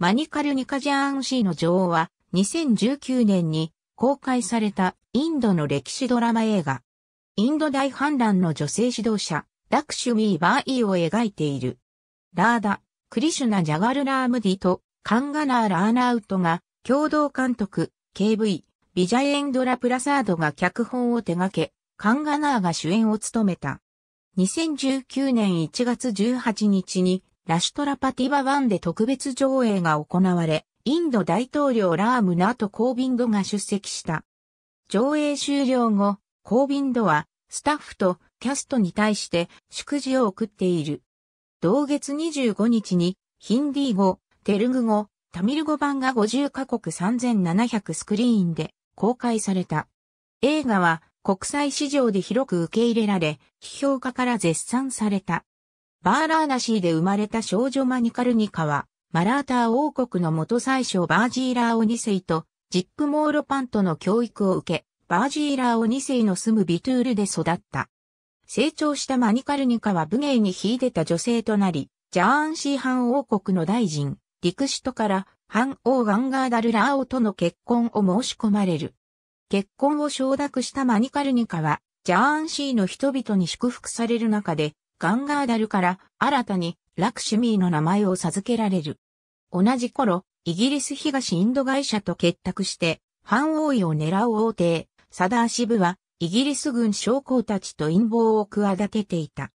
マニカルニカジャーンシーの女王は2019年に公開されたインドの歴史ドラマ映画。インド大反乱の女性指導者、ラクシュミー・バーイーを描いている。ラーダ、クリシュナ・ジャガルラームディとカンガナー・ラーナウトが共同監督、KV、ビジャエンドラ・プラサードが脚本を手掛け、カンガナーが主演を務めた。2019年1月18日にラシュトラパティバ1で特別上映が行われ、インド大統領ラームナート・コービンドが出席した。上映終了後、コービンドは、スタッフとキャストに対して祝辞を送っている。同月25日に、ヒンディー語、テルグ語、タミル語版が50カ国3700スクリーンで公開された。映画は国際市場で広く受け入れられ、批評家から絶賛された。バーラーナシーで生まれた少女マニカルニカは、マラーター王国の元最初バージーラーオ二世と、ジックモーロパントの教育を受け、バージーラーオ二世の住むビトゥールで育った。成長したマニカルニカは武芸に秀でた女性となり、ジャーンシー藩王国の大臣、リクシトから藩王ガンガーダルラーオとの結婚を申し込まれる。結婚を承諾したマニカルニカは、ジャーンシーの人々に祝福される中で、ガンガーダルから新たにラクシュミーの名前を授けられる。同じ頃、イギリス東インド会社と結託して、反王位を狙う王帝、サダーシブは、イギリス軍将校たちと陰謀を企てていた。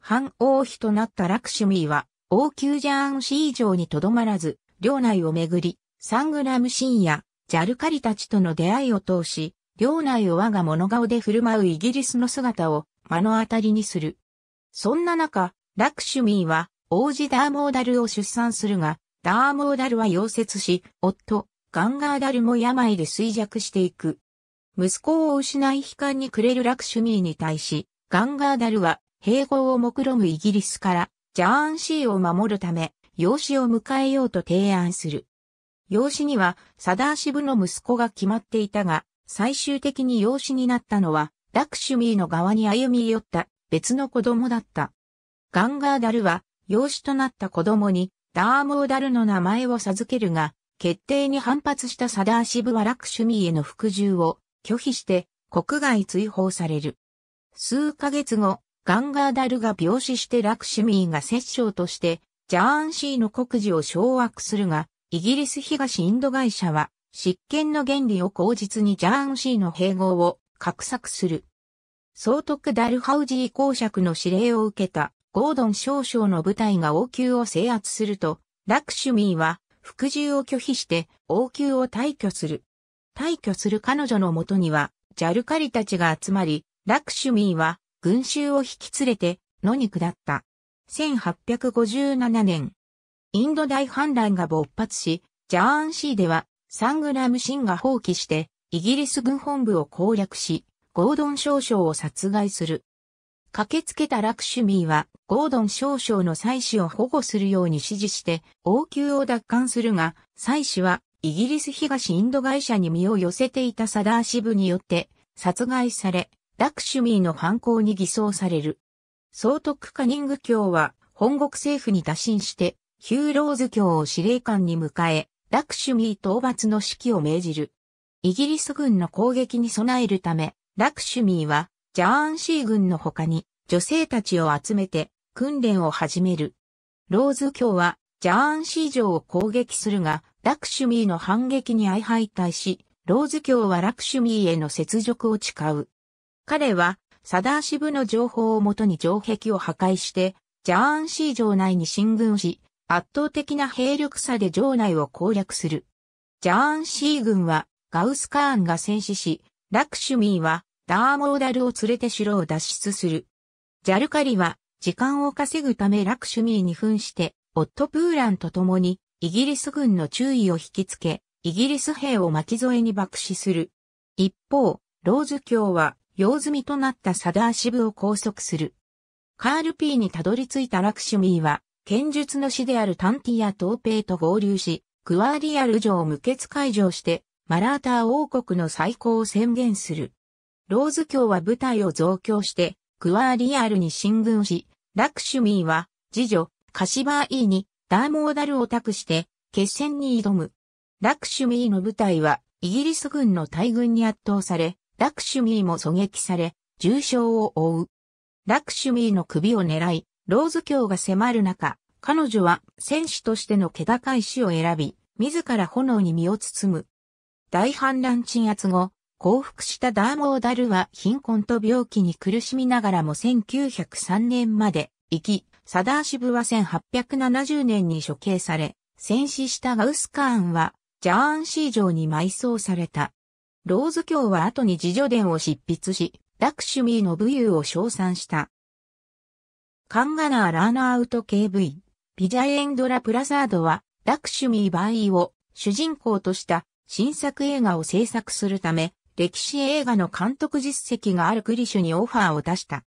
反王妃となったラクシュミーは、王宮ジャーン氏以上にとどまらず、領内をめぐり、サングラムシンやジャルカリたちとの出会いを通し、領内を我が物顔で振る舞うイギリスの姿を目の当たりにする。そんな中、ラクシュミーは王子ダーモーダルを出産するが、ダーモーダルは溶接し、夫、ガンガーダルも病で衰弱していく。息子を失い悲観に暮れるラクシュミーに対し、ガンガーダルは併合を目論むイギリスからジャーンシーを守るため、養子を迎えようと提案する。養子にはサダー支部の息子が決まっていたが、最終的に養子になったのは、ラクシュミーの側に歩み寄った別の子供だった。ガンガーダルは、養子となった子供に、ダーモーダルの名前を授けるが、決定に反発したサダーシブはラクシュミーへの服従を拒否して国外追放される。数ヶ月後、ガンガーダルが病死してラクシュミーが摂政としてジャーンシーの国事を掌握するが、イギリス東インド会社は執権の原理を口実にジャーンシーの併合を画策する。総督ダルハウジー公爵の指令を受けたゴードン少将の部隊が王宮を制圧すると、ラクシュミーは服従を拒否して王宮を退去する。退去する彼女のもとには、ジャルカリたちが集まり、ラクシュミーは群衆を引き連れて野に下った。1857年、インド大反乱が勃発し、ジャーンシーではサングラムシンが放棄してイギリス軍本部を攻略し、ゴードン少将を殺害する。駆けつけたラクシュミーは、ゴードン少将の妻子を保護するように指示して、王宮を奪還するが、妻子は、イギリス東インド会社に身を寄せていたサダー支部によって、殺害され、ラクシュミーの犯行に偽装される。総督カニング教は、本国政府に打診して、ヒューローズ教を司令官に迎え、ラクシュミー討伐の指揮を命じる。イギリス軍の攻撃に備えるため、ラクシュミーは、ジャーンシー軍の他に、女性たちを集めて、訓練を始める。ローズ教は、ジャーンシー城を攻撃するが、ラクシュミーの反撃に相敗退し、ローズ教はラクシュミーへの雪辱を誓う。彼は、サダーシブの情報をもとに城壁を破壊して、ジャーンシー城内に進軍し、圧倒的な兵力差で城内を攻略する。ジャーンシー軍は、ガウスカーンが戦死し、ラクシュミーは、ダーモーダルを連れて城を脱出する。ジャルカリは、時間を稼ぐためラクシュミーに扮して、オット・プーランと共に、イギリス軍の注意を引きつけ、イギリス兵を巻き添えに爆死する。一方、ローズ教は、用済みとなったサダー支部を拘束する。カールピーにたどり着いたラクシュミーは、剣術の師であるタンティやトーペイと合流し、クワーリアル城を無血解除して、マラーター王国の再興を宣言する。ローズ教は部隊を増強して、クワーリアルに進軍し、ラクシュミーは、次女、カシバーイーに、ダーモーダルを託して、決戦に挑む。ラクシュミーの部隊は、イギリス軍の大軍に圧倒され、ラクシュミーも狙撃され、重傷を負う。ラクシュミーの首を狙い、ローズ教が迫る中、彼女は戦士としての気高い死を選び、自ら炎に身を包む。大反乱鎮圧後、降伏したダーモーダルは貧困と病気に苦しみながらも1903年まで生き、サダーシブは1870年に処刑され、戦死したガウスカーンはジャーンシー城に埋葬された。ローズ教は後に自助伝を執筆し、ラクシュミーの武勇を称賛した。カンガナー・ラーナーウト KV、ビジャエンドラ・プラザードは、ラクシュミー・バーイを主人公とした新作映画を制作するため、歴史映画の監督実績があるクリシュにオファーを出した。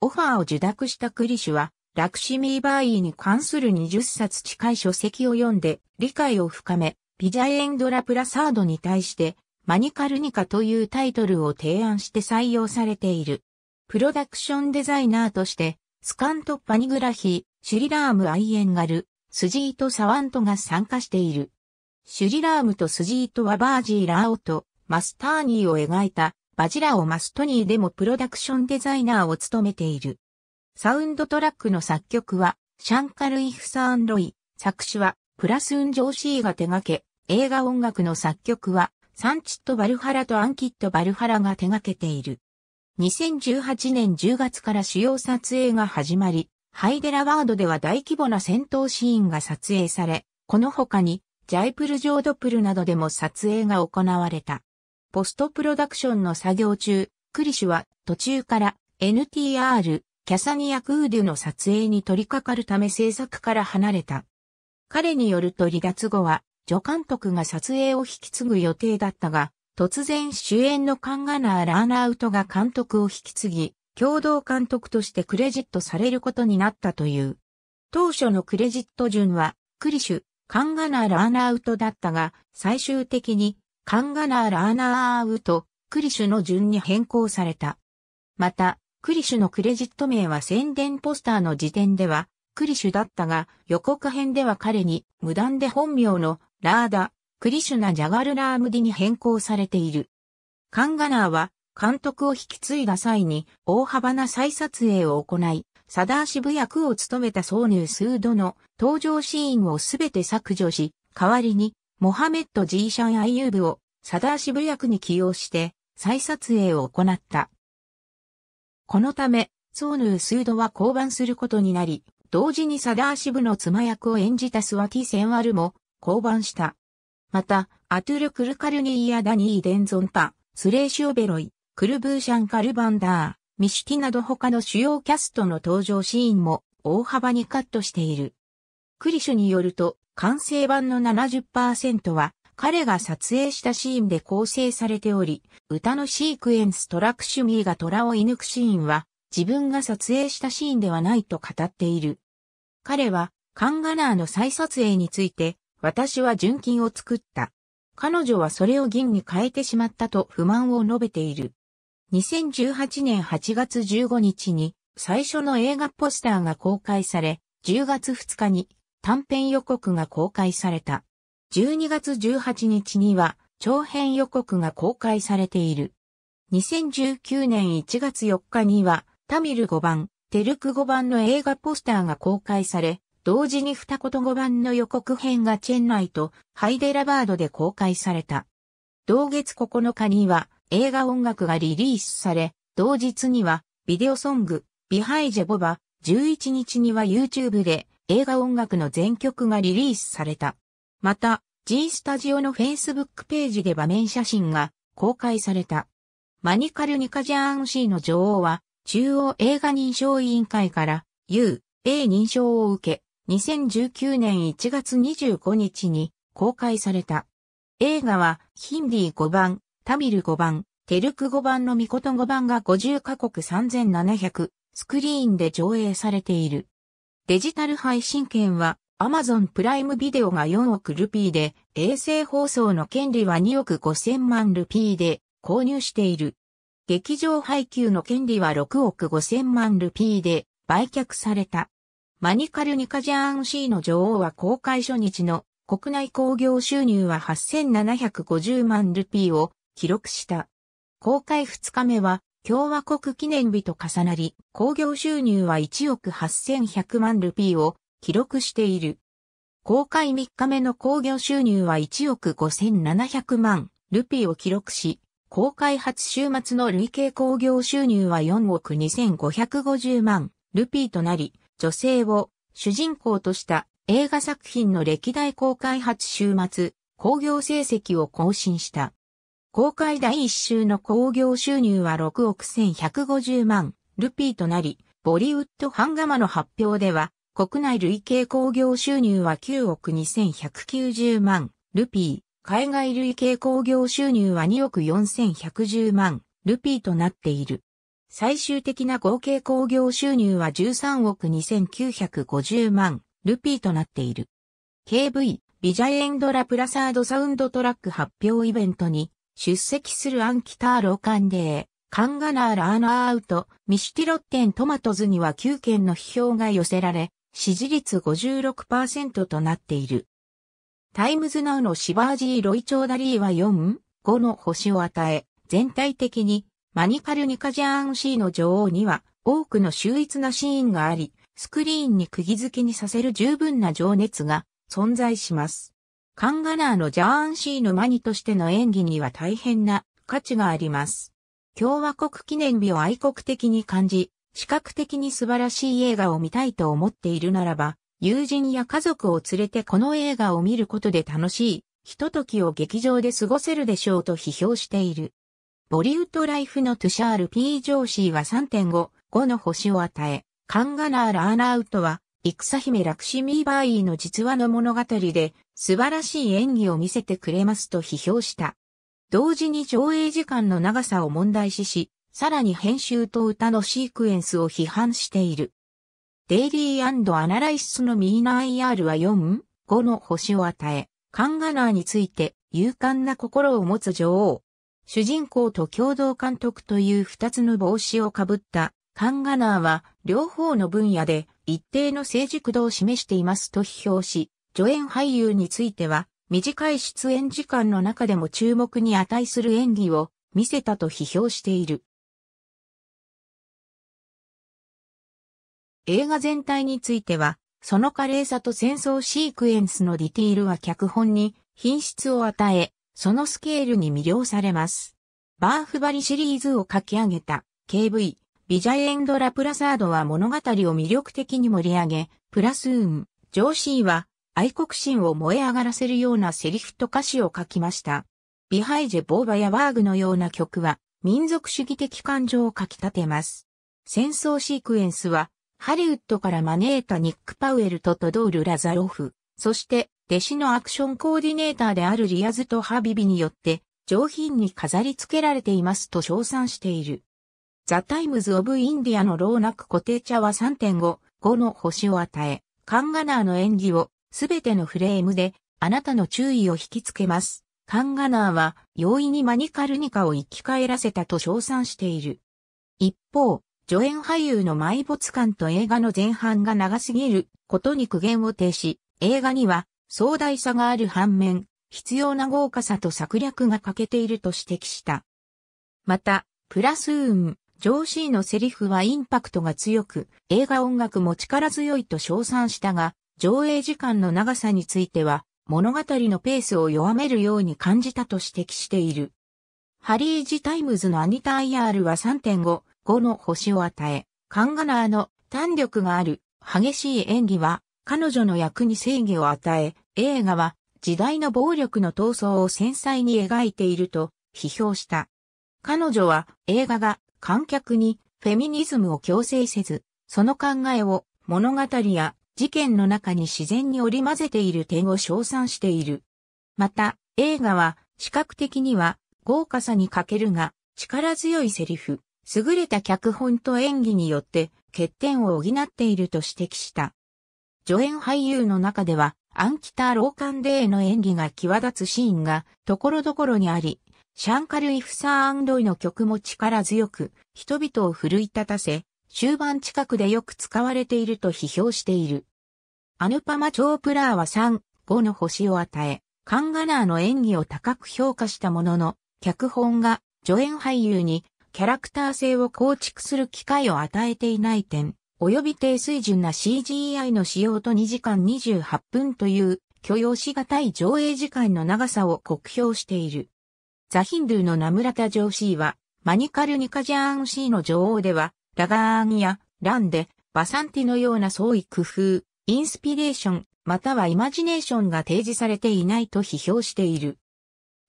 オファーを受諾したクリシュは、ラクシミーバーイに関する20冊近い書籍を読んで理解を深め、ピジャエンドラプラサードに対して、マニカルニカというタイトルを提案して採用されている。プロダクションデザイナーとして、スカント・パニグラヒ、ー、シュリラーム・アイエンガル、スジート・サワントが参加している。シュリラームとスジートはバージー・ラオと、マスターニーを描いたバジラオ・マストニーでもプロダクションデザイナーを務めている。サウンドトラックの作曲はシャンカル・イフサーン・ロイ、作詞はプラスン・ジョーシーが手掛け、映画音楽の作曲はサンチット・バルハラとアンキット・バルハラが手掛けている。2018年10月から主要撮影が始まり、ハイデラワードでは大規模な戦闘シーンが撮影され、この他にジャイプル・ジョードプルなどでも撮影が行われた。ポストプロダクションの作業中、クリシュは途中から NTR、キャサニア・クーデュの撮影に取り掛かるため制作から離れた。彼によると離脱後は、助監督が撮影を引き継ぐ予定だったが、突然主演のカンガナー・ラーナウトが監督を引き継ぎ、共同監督としてクレジットされることになったという。当初のクレジット順は、クリシュ、カンガナー・ラーナウトだったが、最終的にカンガナーラーナーウとクリシュの順に変更された。また、クリシュのクレジット名は宣伝ポスターの時点ではクリシュだったが予告編では彼に無断で本名のラーダ、クリシュナ・ジャガルラームディに変更されている。カンガナーは監督を引き継いだ際に大幅な再撮影を行い、サダーシブ役を務めたソー数度スードの登場シーンをすべて削除し、代わりにモハメッド・ジーシャン・アイユーブをサダーシブ役に起用して再撮影を行った。このため、ソーヌー・スードは降板することになり、同時にサダーシブの妻役を演じたスワティ・センワルも降板した。また、アトゥル・クルカルニーやダニー・デンゾンタ、スレーシオベロイ、クルブーシャン・カルバンダー、ミシュティなど他の主要キャストの登場シーンも大幅にカットしている。クリシュによると、完成版の70%は彼が撮影したシーンで構成されており、歌のシークエンストラクシュミーが虎を射抜くシーンは自分が撮影したシーンではないと語っている。彼はカンガナーの再撮影について、私は純金を作った。彼女はそれを銀に変えてしまったと不満を述べている。2018年8月15日に最初の映画ポスターが公開され、10月2日に短編予告が公開された。12月18日には長編予告が公開されている。2019年1月4日にはタミル5番、テルク5番の映画ポスターが公開され、同時に二言語版の予告編がチェンナイとハイデラバードで公開された。同月9日には映画音楽がリリースされ、同日にはビデオソング、ビハイジェボバ、11日には YouTube で映画音楽の全曲がリリースされた。また、G スタジオの Facebook ページで場面写真が公開された。マニカルニカジャーンシーの女王は、中央映画認証委員会から U、A 認証を受け、2019年1月25日に公開された。映画は、ヒンディ5番、タミル5番、テルク5番のミコト5番が50カ国3700スクリーンで上映されている。デジタル配信権はアマゾンプライムビデオが4億ルピーで、衛星放送の権利は2億5千万ルピーで購入している。劇場配給の権利は6億5千万ルピーで売却された。マニカルニカジャーンシーの女王は公開初日の国内興行収入は8750万ルピーを記録した。公開2日目は共和国記念日と重なり、興行収入は1億8100万ルピーを記録している。公開3日目の興行収入は1億5700万ルピーを記録し、公開初週末の累計興行収入は4億2550万ルピーとなり、女性を主人公とした映画作品の歴代公開初週末、興行成績を更新した。公開第1週の興行収入は6億1150万ルピーとなり、ボリウッドハンガマの発表では、国内累計興行収入は9億2190万ルピー、海外累計興行収入は2億4110万ルピーとなっている。最終的な合計興行収入は13億2950万ルピーとなっている。KV ビジャエンドラプラサードサウンドトラック発表イベントに出席するアンキターロカンデー、カンガナーラーナーアウト、ミシュティロッテントマトズには9件の批評が寄せられ、支持率56%となっている。タイムズナウのシバージー・ロイ・チョーダリーは4、5の星を与え、全体的にマニカルニカジャーンシーの女王には多くの秀逸なシーンがあり、スクリーンに釘付けにさせる十分な情熱が存在します。カンガナーのジャーンシーのマニとしての演技には大変な価値があります。共和国記念日を愛国的に感じ、視覚的に素晴らしい映画を見たいと思っているならば、友人や家族を連れてこの映画を見ることで楽しい、ひとときを劇場で過ごせるでしょうと批評している。ボリウッドライフのトゥシャール・ピー・ジョーシーは3.5、5の星を与え、カンガナー・ラーナウトは戦姫ラクシミーバーイーの実話の物語で素晴らしい演技を見せてくれますと批評した。同時に上映時間の長さを問題視し、さらに編集と歌のシークエンスを批判している。デイリーアナライスのミーナ IR は4、5の星を与え、カンガナーについて勇敢な心を持つ女王。主人公と共同監督という二つの帽子をかぶったカンガナーは両方の分野で一定の成熟度を示していますと批評し、助演俳優については、短い出演時間の中でも注目に値する演技を見せたと批評している。映画全体については、その華麗さと戦争シークエンスのディティールは脚本に品質を与え、そのスケールに魅了されます。バーフバリシリーズを書き上げた KV ビジャエンド・ラ・プラサードは物語を魅力的に盛り上げ、プラスーン、ジョーシーは愛国心を燃え上がらせるようなセリフと歌詞を書きました。ビハイジェ・ボーバやワーグのような曲は民族主義的感情を書き立てます。戦争シークエンスはハリウッドから招いたニック・パウエルとトドール・ラザロフ、そして弟子のアクションコーディネーターであるリアズとハビビによって上品に飾り付けられていますと称賛している。ザ・タイムズ・オブ・インディアの老く固定茶は3.5、5の星を与え、カンガナーの演技をすべてのフレームであなたの注意を引きつけます。カンガナーは容易にマニカルニカを生き返らせたと称賛している。一方、助演俳優の埋没感と映画の前半が長すぎることに苦言を呈し、映画には壮大さがある反面、必要な豪華さと策略が欠けていると指摘した。また、プラスーン、ジョーシーのセリフはインパクトが強く、映画音楽も力強いと称賛したが、上映時間の長さについては、物語のペースを弱めるように感じたと指摘している。ハリージ・タイムズのアニタ・アイアールは3.5、5の星を与え、カンガナーの単力がある激しい演技は彼女の役に正義を与え、映画は時代の暴力の闘争を繊細に描いていると批評した。彼女は映画が観客にフェミニズムを強制せず、その考えを物語や事件の中に自然に織り交ぜている点を称賛している。また、映画は視覚的には豪華さに欠けるが、力強いセリフ、優れた脚本と演技によって欠点を補っていると指摘した。助演俳優の中では、アンキター・ローカンデーの演技が際立つシーンがところどころにあり、シャンカル・イフサー・アンロイの曲も力強く、人々を奮い立たせ、終盤近くでよく使われていると批評している。アヌパマ・チョープラーは3、5の星を与え、カンガナーの演技を高く評価したものの、脚本が助演俳優にキャラクター性を構築する機会を与えていない点、及び低水準な CGI の使用と2時間28分という許容し難い上映時間の長さを酷評している。ザ・ヒンドゥーのナムラタ・ジョーシーは、マニカル・ニカジャーン・シーの女王では、ラガーンや、ランで、バサンティのような創意工夫、インスピレーション、またはイマジネーションが提示されていないと批評している。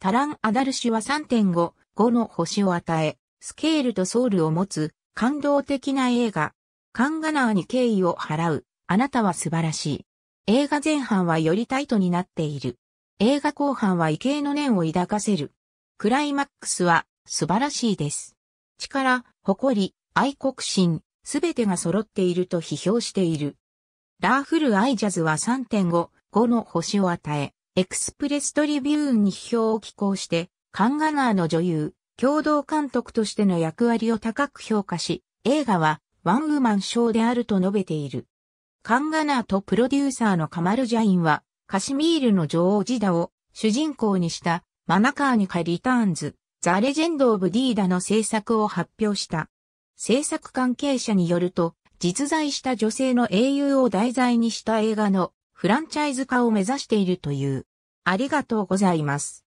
タラン・アダルシュは3.5、5の星を与え、スケールとソウルを持つ、感動的な映画。カンガナーに敬意を払う。あなたは素晴らしい。映画前半はよりタイトになっている。映画後半は異形の念を抱かせる。クライマックスは素晴らしいです。力、誇り、愛国心、すべてが揃っていると批評している。ラーフル・アイジャズは3.5、5の星を与え、エクスプレストリビューンに批評を寄稿して、カンガナーの女優、共同監督としての役割を高く評価し、映画はワンウーマン賞であると述べている。カンガナーとプロデューサーのカマルジャインは、カシミールの女王ジダを主人公にしたマナカーニカ・リターンズ、ザ・レジェンド・オブ・ディーダの制作を発表した。制作関係者によると、実在した女性の英雄を題材にした映画のフランチャイズ化を目指しているという。ありがとうございます。